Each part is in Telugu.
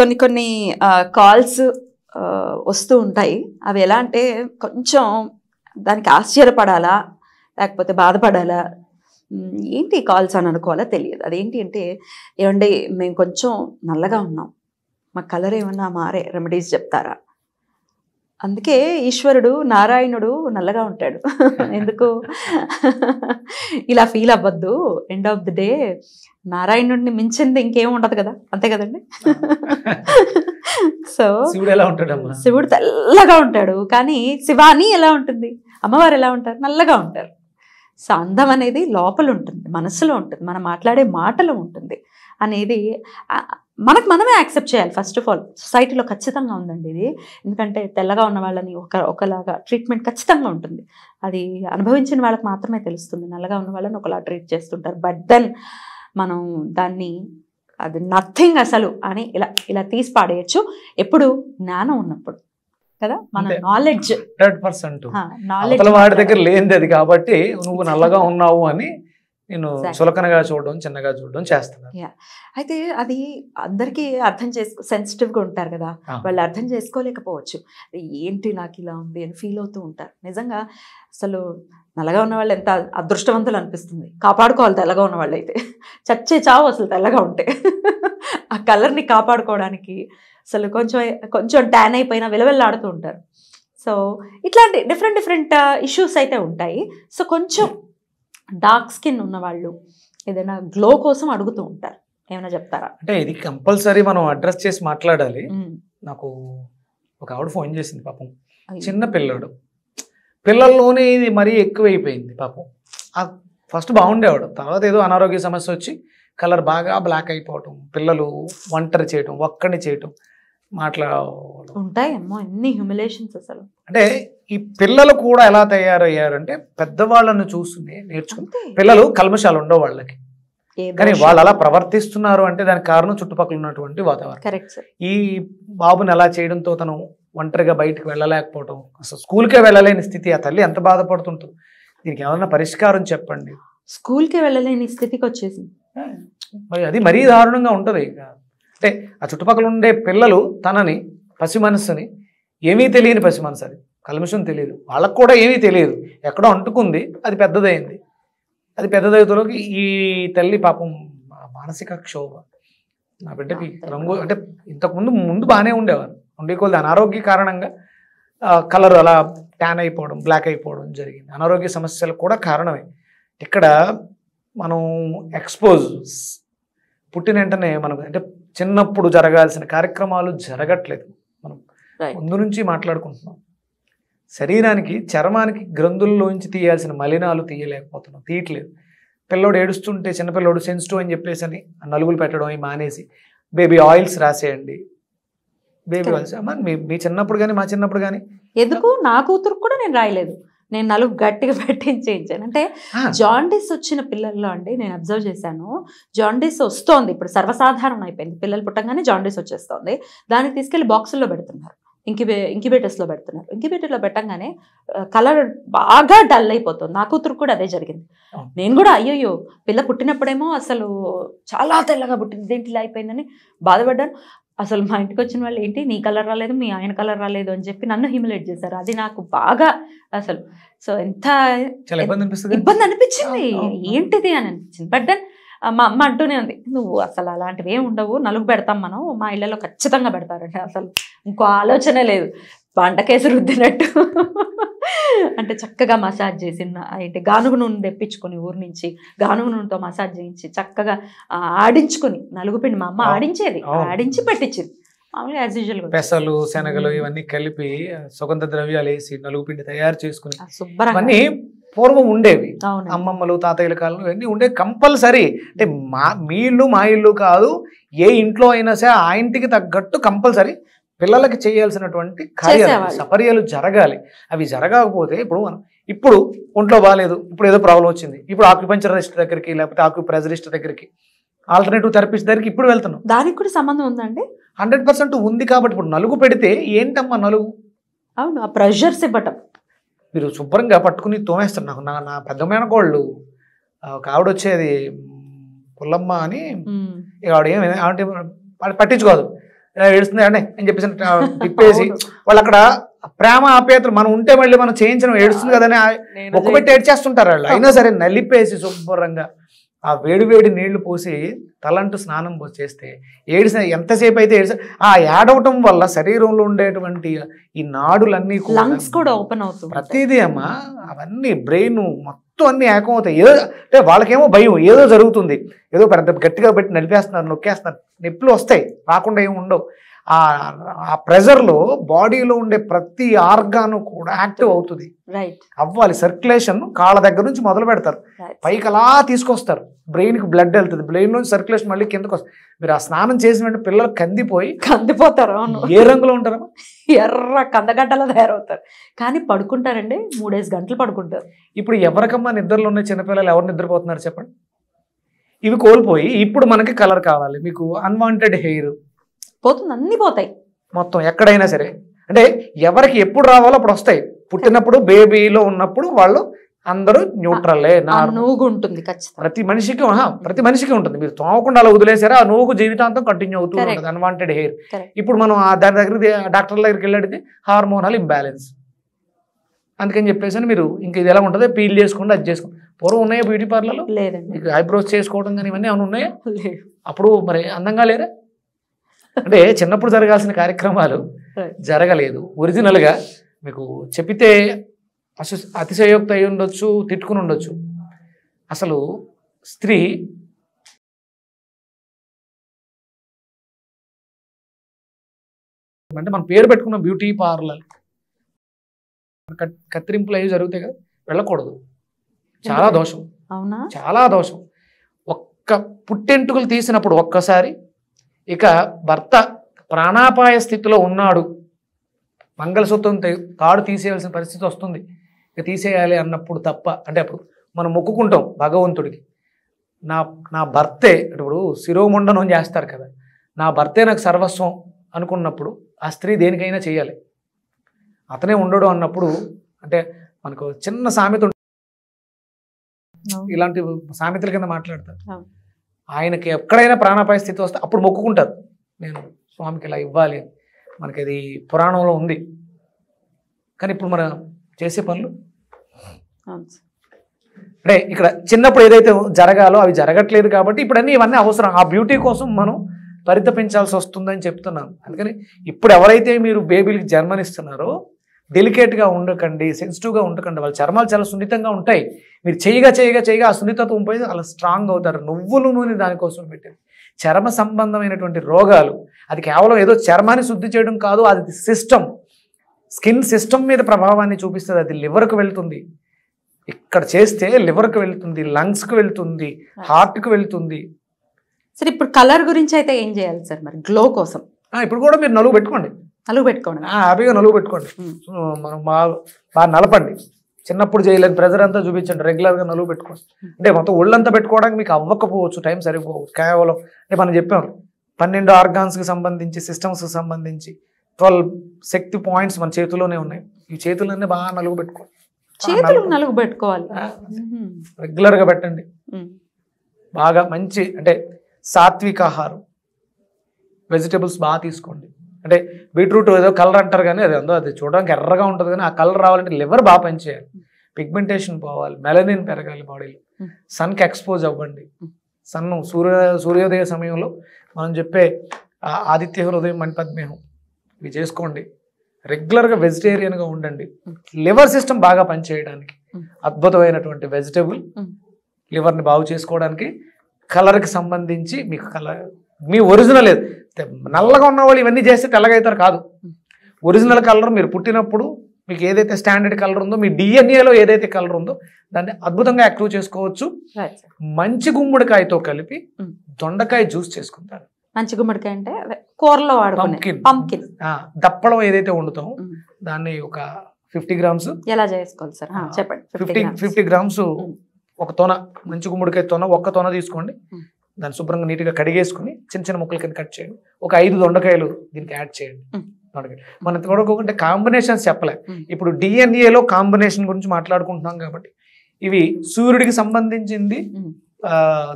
కొన్ని కొన్ని కాల్స్ వస్తూ ఉంటాయి అవి ఎలా అంటే కొంచెం దానికి ఆశ్చర్యపడాలా లేకపోతే బాధపడాలా ఏంటి కాల్స్ అని అనుకోవాలా తెలియదు అదేంటి అంటే ఏమంటే మేము కొంచెం నల్లగా ఉన్నాం మా కలర్ ఏమన్నా మారే రెమెడీస్ చెప్తారా అందుకే ఈశ్వరుడు నారాయణుడు నల్లగా ఉంటాడు ఎందుకు ఇలా ఫీల్ అవ్వద్దు ఎండ్ ఆఫ్ ది డే నారాయణుడిని మించింది ఇంకేం ఉండదు కదా అంతే కదండి సో శివుడు ఎలా ఉంటాడు శివుడు తెల్లగా ఉంటాడు కానీ శివాని ఎలా ఉంటుంది అమ్మవారు ఎలా ఉంటారు నల్లగా ఉంటారు సో అందం అనేది లోపల ఉంటుంది మనసులో ఉంటుంది మనం మాట్లాడే మాటలో ఉంటుంది అనేది మనకు మనమే యాక్సెప్ట్ చేయాలి ఫస్ట్ ఆఫ్ ఆల్ సొసైటీలో ఖచ్చితంగా ఉందండి ఇది ఎందుకంటే తెల్లగా ఉన్న వాళ్ళని ఒక ఒకలాగా ట్రీట్మెంట్ ఖచ్చితంగా ఉంటుంది అది అనుభవించిన వాళ్ళకి మాత్రమే తెలుస్తుంది నల్లగా ఉన్న వాళ్ళని ఒకలా ట్రీట్ చేస్తుంటారు బట్ దెన్ మనం దాన్ని అది నథింగ్ అసలు అని ఇలా ఇలా తీసి పాడేయచ్చు ఎప్పుడు జ్ఞానం ఉన్నప్పుడు కదా మన నాలెడ్జ్ హండ్రెడ్ పర్సెంట్ నాలెడ్జ్ వాడి దగ్గర లేనిది అది కాబట్టి నువ్వు నల్లగా ఉన్నావు అని నేను సులకనగా చూడడం చిన్నగా చూడడం చేస్తాను అయితే అది అందరికీ అర్థం చేసుకో గా ఉంటారు కదా వాళ్ళు అర్థం చేసుకోలేకపోవచ్చు ఏంటి నాకు ఇలా ఉంది అని ఫీల్ అవుతూ ఉంటారు నిజంగా అసలు నల్లగా ఉన్న వాళ్ళు ఎంత అదృష్టవంతులు అనిపిస్తుంది కాపాడుకోవాలి తెల్లగా ఉన్న వాళ్ళు అయితే చచ్చే చావు అసలు తెల్లగా ఉంటే ఆ కలర్ని కాపాడుకోవడానికి అసలు కొంచెం కొంచెం ట్యాన్ అయిపోయినా విలవెల్లాడుతూ ఉంటారు సో ఇట్లాంటి డిఫరెంట్ డిఫరెంట్ ఇష్యూస్ అయితే ఉంటాయి సో కొంచెం డార్క్ స్కిన్ ఉన్నవాళ్ళు ఏదైనా గ్లో కోసం అడుగుతూ ఉంటారు ఏమైనా చెప్తారా అంటే ఇది కంపల్సరీ మనం అడ్రస్ చేసి మాట్లాడాలి నాకు ఒక ఆవిడ ఫోన్ చేసింది పాపం చిన్న పిల్లడు పిల్లల్లోనే ఇది మరీ అయిపోయింది పాపం ఫస్ట్ బాగుండేవాడు తర్వాత ఏదో అనారోగ్య సమస్య వచ్చి కలర్ బాగా బ్లాక్ అయిపోవటం పిల్లలు ఒంటరి చేయటం ఒక్కడిని చేయటం మాట్లాడ ఉంటాయి అన్ని హ్యూమిలేషన్స్ అసలు అంటే ఈ పిల్లలు కూడా ఎలా తయారయ్యారంటే పెద్దవాళ్ళను చూసి నేర్చుకుంటే పిల్లలు కల్మశాలు ఉండవు వాళ్ళకి కానీ వాళ్ళు అలా ప్రవర్తిస్తున్నారు అంటే దానికి కారణం చుట్టుపక్కల ఉన్నటువంటి వాతావరణం ఈ బాబుని ఎలా చేయడంతో తను ఒంటరిగా బయటకు వెళ్ళలేకపోవడం అసలు స్కూల్కే వెళ్ళలేని స్థితి ఆ తల్లి ఎంత బాధపడుతుంటుంది దీనికి ఏమన్నా పరిష్కారం చెప్పండి స్కూల్కి వెళ్ళలేని స్థితికి వచ్చేసింది మరి అది మరీ దారుణంగా ఉంటుంది అంటే ఆ చుట్టుపక్కల ఉండే పిల్లలు తనని పసి మనస్సుని ఏమీ తెలియని పసి మనసు అది కల్మషం తెలియదు వాళ్ళకు కూడా ఏమీ తెలియదు ఎక్కడో అంటుకుంది అది పెద్దదైంది అది పెద్దదైతలోకి ఈ తల్లి పాపం మానసిక క్షోభ నా బిడ్డకి రంగు అంటే ఇంతకుముందు ముందు బాగానే ఉండేవారు ఉండే కొద్ది అనారోగ్య కారణంగా కలర్ అలా ట్యాన్ అయిపోవడం బ్లాక్ అయిపోవడం జరిగింది అనారోగ్య సమస్యలు కూడా కారణమే ఇక్కడ మనం ఎక్స్పోజ్ పుట్టిన వెంటనే మనకు అంటే చిన్నప్పుడు జరగాల్సిన కార్యక్రమాలు జరగట్లేదు మనం ముందు నుంచి మాట్లాడుకుంటున్నాం శరీరానికి చర్మానికి గ్రంథుల్లోంచి తీయాల్సిన మలినాలు తీయలేకపోతున్నాం తీయట్లేదు పిల్లోడు ఏడుస్తుంటే చిన్నపిల్లోడు సెన్సిటివ్ అని చెప్పేసి అని నలుగులు పెట్టడం మానేసి బేబీ ఆయిల్స్ రాసేయండి బేబీ ఆయిల్స్ మీ మీ చిన్నప్పుడు కానీ మా చిన్నప్పుడు కానీ ఎందుకు నా కూతురు కూడా నేను రాయలేదు నేను నలుగు గట్టిగా పెట్టించేయించాను అంటే జాండీస్ వచ్చిన పిల్లల్లో అండి నేను అబ్జర్వ్ చేశాను జాండీస్ వస్తోంది ఇప్పుడు సర్వసాధారణం అయిపోయింది పిల్లలు పుట్టంగానే జాండీస్ వచ్చేస్తోంది దాన్ని తీసుకెళ్లి బాక్సుల్లో పెడుతున్నారు ఇంక్యుబే ఇంక్యుబేటర్స్లో పెడుతున్నారు ఇంక్యుబేటర్లో పెట్టంగానే కలర్ బాగా డల్ అయిపోతుంది నా కూతురు కూడా అదే జరిగింది నేను కూడా అయ్యయ్యో పిల్ల పుట్టినప్పుడేమో అసలు చాలా తెల్లగా పుట్టింది దేంటి ఇలా అయిపోయిందని బాధపడ్డాను అసలు మా ఇంటికి వచ్చిన వాళ్ళు ఏంటి నీ కలర్ రాలేదు మీ ఆయన కలర్ రాలేదు అని చెప్పి నన్ను హిమిలేట్ చేశారు అది నాకు బాగా అసలు సో ఎంత ఇబ్బంది అనిపించింది ఏంటిది అని అనిపించింది బట్ దెన్ మా అమ్మ అంటూనే ఉంది నువ్వు అసలు అలాంటివి ఏమి ఉండవు నలుగు పెడతాం మనం మా ఇళ్ళలో ఖచ్చితంగా పెడతారండి అసలు ఇంకో ఆలోచనే లేదు పంటకేసి రుద్దినట్టు అంటే చక్కగా మసాజ్ చేసి అంటే గానుగు నూనె తెప్పించుకొని ఊరి నుంచి గానుగు నూనెతో మసాజ్ చేయించి చక్కగా ఆడించుకొని నలుగుపిండి మా అమ్మ ఆడించేది ఆడించి పెట్టించింది పెసలు శనగలు ఇవన్నీ కలిపి సుగంధ ద్రవ్యాలు వేసి నలుగు పిండి తయారు చేసుకుని ఇవన్నీ పూర్వం ఉండేవి అమ్మమ్మలు తాతయ్యల కాలంలో ఇవన్నీ ఉండేవి కంపల్సరీ అంటే మా మీ ఇల్లు మా ఇల్లు కాదు ఏ ఇంట్లో అయినా సరే ఆ ఇంటికి తగ్గట్టు కంపల్సరీ పిల్లలకి చేయాల్సినటువంటి కార్యాలు సపర్యాలు జరగాలి అవి జరగకపోతే ఇప్పుడు మనం ఇప్పుడు ఒంట్లో బాగాలేదు ఇప్పుడు ఏదో ప్రాబ్లం వచ్చింది ఇప్పుడు రిజిస్టర్ దగ్గరికి లేకపోతే ఆక్యుప్రెజరిస్ట్ దగ్గరికి ఆల్టర్నేటివ్ థెరపిస్ట్ దగ్గరికి ఇప్పుడు వెళ్తున్నాం దానికి కూడా సంబంధం ఉందండి హండ్రెడ్ పర్సెంట్ ఉంది కాబట్టి ఇప్పుడు నలుగు పెడితే ఏంటమ్మా నలుగు అవును ఆ ప్రెషర్స్ ఇవ్వటం మీరు శుభ్రంగా పట్టుకుని తోమేస్తారు నాకు నా నా పెద్దమైన కోళ్ళు ఒక ఆవిడ వచ్చేది పుల్లమ్మ అని ఆవిడ ఏమి ఆవిడ పట్టించుకోదు ఏడుస్తుంది అండి అని చెప్పేసి తిప్పేసి వాళ్ళు అక్కడ ప్రేమ ఆపేతలు మనం ఉంటే మళ్ళీ మనం చేయించడం ఏడుస్తుంది కదని ఒక్క పెట్టి ఏడ్చేస్తుంటారు వాళ్ళు అయినా సరే నలిపేసి శుభ్రంగా ఆ వేడి వేడి నీళ్లు పోసి తలంటు స్నానం చేస్తే ఏడిసిన ఎంతసేపు అయితే ఏడిస ఆ ఏడవటం వల్ల శరీరంలో ఉండేటువంటి ఈ నాడులన్నీ లంగ్స్ కూడా ఓపెన్ అవుతుంది ప్రతిదీ అమ్మా అవన్నీ బ్రెయిన్ మొత్తం అన్ని ఏకం అవుతాయి ఏదో అంటే వాళ్ళకేమో భయం ఏదో జరుగుతుంది ఏదో పెద్ద గట్టిగా పెట్టి నలిపేస్తున్నారు నొక్కేస్తున్నారు నొప్పులు వస్తాయి రాకుండా ఏమి ఉండవు ఆ ప్రెజర్లో బాడీలో ఉండే ప్రతి ఆర్గాను కూడా యాక్టివ్ అవుతుంది అవ్వాలి సర్క్యులేషన్ కాళ్ళ దగ్గర నుంచి మొదలు పెడతారు పైకి అలా తీసుకొస్తారు బ్రెయిన్కి బ్లడ్ వెళ్తుంది బ్రెయిన్ నుంచి సర్క్యులేషన్ మళ్ళీ కిందకు వస్తుంది మీరు ఆ స్నానం చేసిన వెంటనే పిల్లలు కందిపోయి కందిపోతారు ఏ రంగులో ఉంటారు ఎర్ర కందగడ్డలా తయారవుతారు కానీ పడుకుంటారండి మూడేసి గంటలు పడుకుంటారు ఇప్పుడు ఎవరికమ్మా నిద్రలో ఉన్న చిన్నపిల్లలు ఎవరు నిద్రపోతున్నారు చెప్పండి ఇవి కోల్పోయి ఇప్పుడు మనకి కలర్ కావాలి మీకు అన్వాంటెడ్ హెయిర్ పోతుంది అన్ని పోతాయి మొత్తం ఎక్కడైనా సరే అంటే ఎవరికి ఎప్పుడు రావాలో అప్పుడు వస్తాయి పుట్టినప్పుడు బేబీలో ఉన్నప్పుడు వాళ్ళు అందరూ న్యూట్రల్లే నూగు ఉంటుంది ప్రతి మనిషికి ప్రతి మనిషికి ఉంటుంది మీరు తోమకుండా అలా వదిలేసారా ఆ నూగు జీవితాంతం కంటిన్యూ అవుతూ ఉంటుంది అన్వాంటెడ్ హెయిర్ ఇప్పుడు మనం దాని దగ్గర డాక్టర్ దగ్గరికి వెళ్ళడితే హార్మోనల్ ఇంబ్యాలెన్స్ అందుకని చెప్పేసి మీరు ఇంక ఇది ఎలా ఉంటుంది పీల్ చేసుకోండి అది చేసుకోండి పూర్వం ఉన్నాయా బ్యూటీ పార్లర్లో లేదండి ఐబ్రోస్ చేసుకోవడం కానీ ఇవన్నీ ఏమైనా ఉన్నాయా అప్పుడు మరి అందంగా లేరా అంటే చిన్నప్పుడు జరగాల్సిన కార్యక్రమాలు జరగలేదు ఒరిజినల్గా మీకు చెప్పితే అసు అతిశయోక్త అయి ఉండొచ్చు తిట్టుకుని ఉండొచ్చు అసలు స్త్రీ అంటే మనం పేరు పెట్టుకున్న బ్యూటీ పార్లర్ కత్తిరింపులు అవి జరుగుతాయి కదా వెళ్ళకూడదు చాలా దోషం చాలా దోషం ఒక్క పుట్టెంటుకలు తీసినప్పుడు ఒక్కసారి ఇక భర్త ప్రాణాపాయ స్థితిలో ఉన్నాడు మంగళసూత్రం తాడు తీసేయాల్సిన పరిస్థితి వస్తుంది ఇక తీసేయాలి అన్నప్పుడు తప్ప అంటే అప్పుడు మనం మొక్కుకుంటాం భగవంతుడికి నా నా భర్తే ఇప్పుడు శిరోముండనం చేస్తారు కదా నా భర్తే నాకు సర్వస్వం అనుకున్నప్పుడు ఆ స్త్రీ దేనికైనా చేయాలి అతనే ఉండడు అన్నప్పుడు అంటే మనకు చిన్న సామెత ఇలాంటి సామెతల కింద మాట్లాడతారు ఆయనకి ఎక్కడైనా ప్రాణాపాయ స్థితి వస్తే అప్పుడు మొక్కుకుంటారు నేను స్వామికి ఇలా ఇవ్వాలి మనకి అది పురాణంలో ఉంది కానీ ఇప్పుడు మనం చేసే పనులు అంటే ఇక్కడ చిన్నప్పుడు ఏదైతే జరగాలో అవి జరగట్లేదు కాబట్టి ఇప్పుడన్నీ ఇవన్నీ అవసరం ఆ బ్యూటీ కోసం మనం పరితపించాల్సి వస్తుందని చెప్తున్నాను అందుకని ఇప్పుడు ఎవరైతే మీరు బేబీలకు జన్మనిస్తున్నారో డెలికేట్గా ఉండకండి సెన్సిటివ్గా ఉండకండి వాళ్ళ చర్మాలు చాలా సున్నితంగా ఉంటాయి మీరు చేయగా చేయగా చేయగా ఆ సున్నితత్వం పోయి అలా స్ట్రాంగ్ అవుతారు నువ్వులు నూనె దానికోసం పెట్టింది చర్మ సంబంధమైనటువంటి రోగాలు అది కేవలం ఏదో చర్మాన్ని శుద్ధి చేయడం కాదు అది సిస్టమ్ స్కిన్ సిస్టమ్ మీద ప్రభావాన్ని చూపిస్తుంది అది లివర్కు వెళ్తుంది ఇక్కడ చేస్తే లివర్కి వెళ్తుంది లంగ్స్కి వెళ్తుంది హార్ట్కి వెళ్తుంది సరే ఇప్పుడు కలర్ గురించి అయితే ఏం చేయాలి సార్ మరి గ్లో కోసం ఇప్పుడు కూడా మీరు నలుగు పెట్టుకోండి నలుగు పెట్టుకోండి హ్యాపీగా నలుగు పెట్టుకోండి మనం బాగా బాగా నలపండి చిన్నప్పుడు చేయలేని ప్రెజర్ అంతా చూపించండి రెగ్యులర్గా నలుగు పెట్టుకోండి అంటే మొత్తం ఒళ్ళంతా పెట్టుకోవడానికి మీకు అవ్వకపోవచ్చు టైం సరిపోవచ్చు కేవలం అంటే మనం చెప్పాం పన్నెండు ఆర్గాన్స్కి సంబంధించి సిస్టమ్స్కి సంబంధించి ట్వెల్వ్ శక్తి పాయింట్స్ మన చేతిలోనే ఉన్నాయి ఈ చేతులన్నీ బాగా నలుగు పెట్టుకోండి చేతులు నలుగు పెట్టుకోవాలి రెగ్యులర్గా పెట్టండి బాగా మంచి అంటే సాత్విక ఆహారం వెజిటేబుల్స్ బాగా తీసుకోండి అంటే బీట్రూట్ ఏదో కలర్ అంటారు కానీ అది అందో అది చూడడానికి ఎర్రగా ఉంటుంది కానీ ఆ కలర్ రావాలంటే లివర్ బాగా పనిచేయాలి పిగ్మెంటేషన్ పోవాలి మెలనిన్ పెరగాలి బాడీలో సన్కి ఎక్స్పోజ్ అవ్వండి సన్ను సూర్య సూర్యోదయ సమయంలో మనం చెప్పే ఆదిత్య హృదయం మణిపద్మేహం ఇవి చేసుకోండి రెగ్యులర్గా వెజిటేరియన్గా ఉండండి లివర్ సిస్టమ్ బాగా పనిచేయడానికి అద్భుతమైనటువంటి వెజిటబుల్ లివర్ని బాగు చేసుకోవడానికి కలర్కి సంబంధించి మీకు కలర్ మీ ఒరిజినల్ లేదు నల్లగా ఉన్న వాళ్ళు ఇవన్నీ చేస్తే తెల్లగైతారు కాదు ఒరిజినల్ కలర్ మీరు పుట్టినప్పుడు మీకు ఏదైతే స్టాండర్డ్ కలర్ ఉందో మీ డిఎన్ఏలో ఏదైతే కలర్ ఉందో దాన్ని అద్భుతంగా యాక్టివ్ చేసుకోవచ్చు మంచి గుమ్మడికాయతో కలిపి దొండకాయ జ్యూస్ చేసుకుంటారు మంచి గుమ్మడికాయ అంటే కూరలో దప్పడం ఏదైతే వండుతాం దాన్ని ఒక ఫిఫ్టీ గ్రామ్స్ ఎలా చేసుకోవాలి సార్ చెప్పండి ఫిఫ్టీ ఫిఫ్టీ గ్రామ్స్ ఒక తొన మంచి గుమ్మడికాయ తొన ఒక్క తొన తీసుకోండి దాన్ని శుభ్రంగా నీట్గా కడిగేసుకుని చిన్న చిన్న ముక్కల కింద కట్ చేయండి ఒక ఐదు దొండకాయలు దీనికి యాడ్ చేయండి మనం చూడకోకుంటే కాంబినేషన్స్ చెప్పలే ఇప్పుడు డిఎన్ఏలో కాంబినేషన్ గురించి మాట్లాడుకుంటున్నాం కాబట్టి ఇవి సూర్యుడికి సంబంధించింది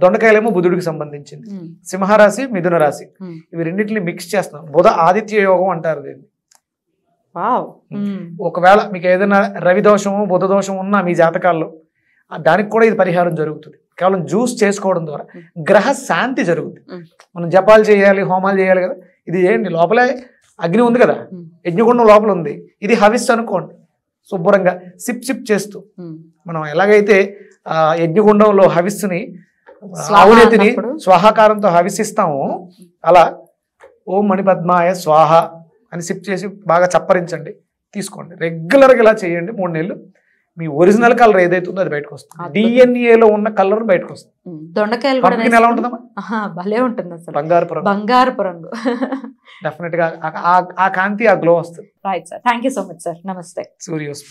దొండకాయలేమో బుధుడికి సంబంధించింది సింహరాశి మిథున రాశి ఇవి రెండింటిని మిక్స్ చేస్తున్నాం బుధ ఆదిత్య యోగం అంటారు దీన్ని ఒకవేళ మీకు ఏదైనా రవి దోషము బుధ దోషం ఉన్నా మీ జాతకాల్లో దానికి కూడా ఇది పరిహారం జరుగుతుంది కేవలం జ్యూస్ చేసుకోవడం ద్వారా గ్రహ శాంతి జరుగుతుంది మనం జపాలు చేయాలి హోమాలు చేయాలి కదా ఇది చేయండి లోపలే అగ్ని ఉంది కదా యజ్ఞగుండం లోపల ఉంది ఇది హవిస్ అనుకోండి శుభ్రంగా సిప్ సిప్ చేస్తూ మనం ఎలాగైతే యజ్ఞగుండంలో హవిస్సుని ఆవునేతిని స్వాహాకారంతో హవిసిస్తాము అలా ఓం మణిపద్మాయ స్వాహ అని సిప్ చేసి బాగా చప్పరించండి తీసుకోండి రెగ్యులర్గా ఇలా చేయండి మూడు నెలలు మీ ఒరిజినల్ కలర్ ఏదైతే ఉందో అది బయటకు వస్తుంది డిఎన్ఏలో ఉన్న కలర్ బయటకు వస్తుంది దొండకాయలు ఎలా ఉంటుందమ్మా భలే ఉంటుంది బంగారుపురం బంగారపురం బంగారపురం డెఫినెట్ గా ఆ కాంతి ఆ గ్లో వస్తుంది right sir thank so much sir నమస్తే సూర్యోస్